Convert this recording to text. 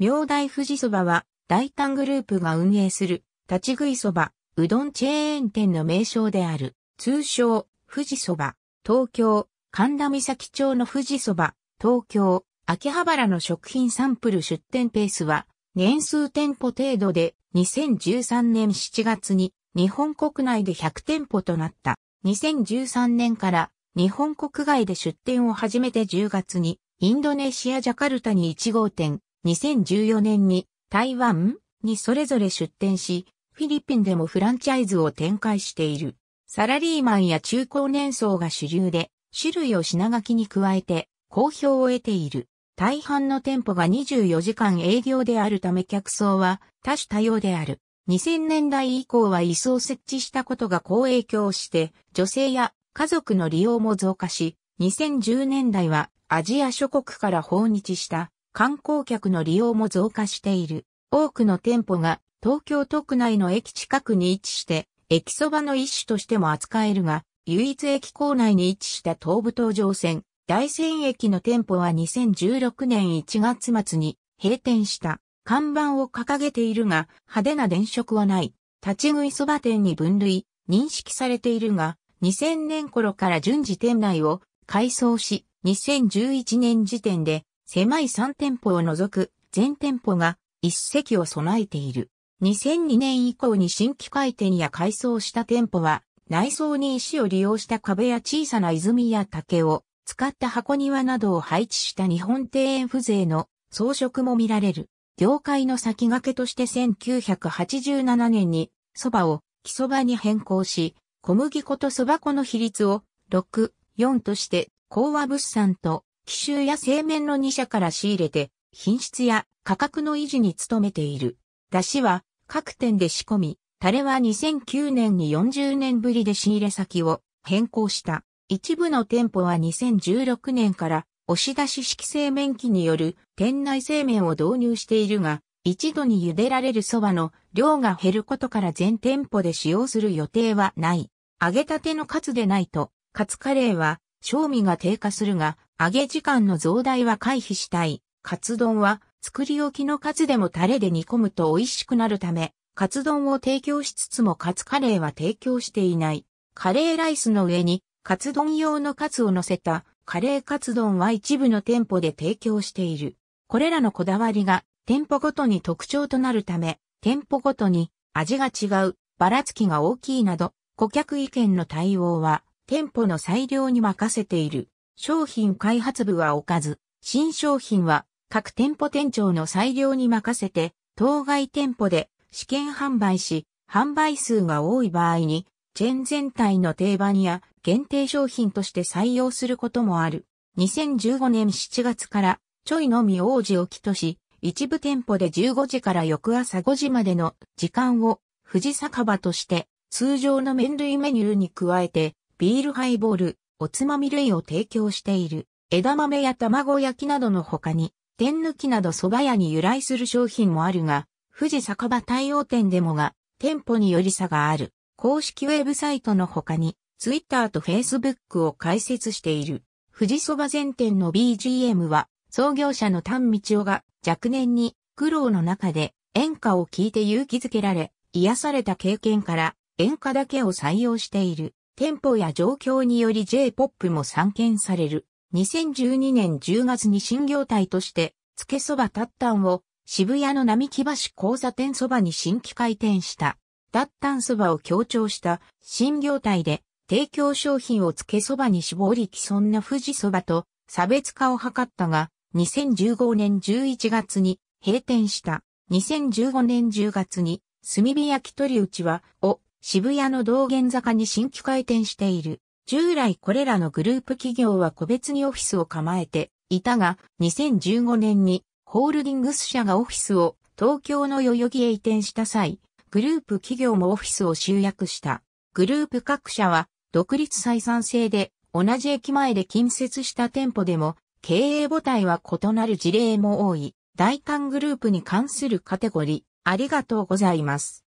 明大富士そばは、大胆グループが運営する、立ち食いそば、うどんチェーン店の名称である、通称、富士そば、東京、神田岬町の富士そば、東京、秋葉原の食品サンプル出店ペースは、年数店舗程度で、2013年7月に、日本国内で100店舗となった。2013年から、日本国外で出店を始めて10月に、インドネシアジャカルタに1号店、2014年に台湾にそれぞれ出店し、フィリピンでもフランチャイズを展開している。サラリーマンや中高年層が主流で、種類を品書きに加えて、好評を得ている。大半の店舗が24時間営業であるため客層は多種多様である。2000年代以降は椅子を設置したことが好影響して、女性や家族の利用も増加し、2010年代はアジア諸国から訪日した観光客の利用も増加している。多くの店舗が東京都区内の駅近くに位置して、駅そばの一種としても扱えるが、唯一駅構内に位置した東武東上線、大仙駅の店舗は2016年1月末に閉店した。看板を掲げているが、派手な電飾はない。立ち食いそば店に分類、認識されているが、2000年頃から順次店内を改装し、2011年時点で狭い3店舗を除く全店舗が一席を備えている。2002年以降に新規開店や改装した店舗は、内装に石を利用した壁や小さな泉や竹を使った箱庭などを配置した日本庭園風情の装飾も見られる。業界の先駆けとして1987年に蕎麦を木蕎麦に変更し、小麦粉と蕎麦粉の比率を6、4として、講和物産と奇襲や製麺の2社から仕入れて、品質や価格の維持に努めている。出汁は各店で仕込み、タレは2009年に40年ぶりで仕入れ先を変更した。一部の店舗は2016年から押し出し式製麺機による店内製麺を導入しているが、一度に茹でられる蕎麦の量が減ることから全店舗で使用する予定はない。揚げたてのカツでないと、カツカレーは、賞味が低下するが、揚げ時間の増大は回避したい。カツ丼は作り置きのカツでもタレで煮込むと美味しくなるため、カツ丼を提供しつつもカツカレーは提供していない。カレーライスの上にカツ丼用のカツを乗せたカレーカツ丼は一部の店舗で提供している。これらのこだわりが店舗ごとに特徴となるため、店舗ごとに味が違う、ばらつきが大きいなど、顧客意見の対応は店舗の裁量に任せている。商品開発部は置かず、新商品は各店舗店長の裁量に任せて、当該店舗で試験販売し、販売数が多い場合に、チェーン全体の定番や限定商品として採用することもある。2015年7月からちょいのみ王子を起とし、一部店舗で15時から翌朝5時までの時間を富士酒場として通常の麺類メニューに加えてビールハイボール、おつまみ類を提供している、枝豆や卵焼きなどの他に、天抜きなど蕎麦屋に由来する商品もあるが、富士酒場対応店でもが、店舗により差がある。公式ウェブサイトの他に、ツイッターとフェイスブックを開設している。富士蕎麦前店の BGM は、創業者の丹道夫が若年に苦労の中で演歌を聴いて勇気づけられ、癒された経験から演歌だけを採用している。店舗や状況により J-POP も散見される。2012年10月に新業態として、つけそばタッタンを渋谷の並木橋交差点そばに新規開店した。脱炭そばを強調した新業態で提供商品をつけそばに絞り既存の富士そばと差別化を図ったが、2015年11月に閉店した。2015年10月に炭火焼き鳥打ちはを渋谷の道玄坂に新規開店している。従来これらのグループ企業は個別にオフィスを構えていたが、2015年にホールディングス社がオフィスを東京の代々木へ移転した際、グループ企業もオフィスを集約した。グループ各社は独立採算制で同じ駅前で近接した店舗でも経営母体は異なる事例も多い。大韓グループに関するカテゴリー、ありがとうございます。